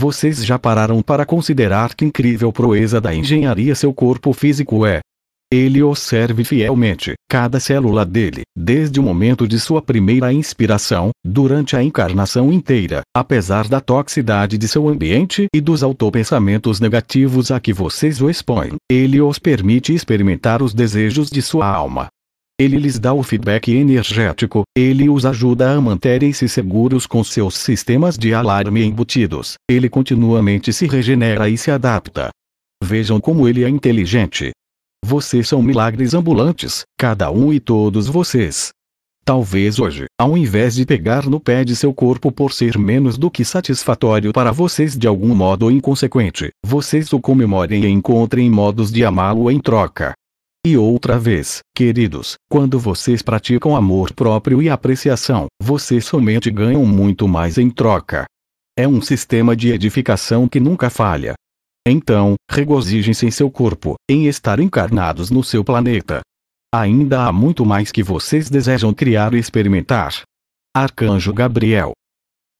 Vocês já pararam para considerar que incrível proeza da engenharia seu corpo físico é? Ele observe fielmente cada célula dele, desde o momento de sua primeira inspiração, durante a encarnação inteira, apesar da toxicidade de seu ambiente e dos autopensamentos negativos a que vocês o expõem, ele os permite experimentar os desejos de sua alma, ele lhes dá o feedback energético, ele os ajuda a manterem-se seguros com seus sistemas de alarme embutidos, ele continuamente se regenera e se adapta. Vejam como ele é inteligente. Vocês são milagres ambulantes, cada um e todos vocês. Talvez hoje, ao invés de pegar no pé de seu corpo por ser menos do que satisfatório para vocês de algum modo inconsequente, vocês o comemorem e encontrem modos de amá-lo em troca. E outra vez, queridos, quando vocês praticam amor próprio e apreciação, vocês somente ganham muito mais em troca. É um sistema de edificação que nunca falha. Então, regozijem-se em seu corpo, em estar encarnados no seu planeta. Ainda há muito mais que vocês desejam criar e experimentar. Arcanjo Gabriel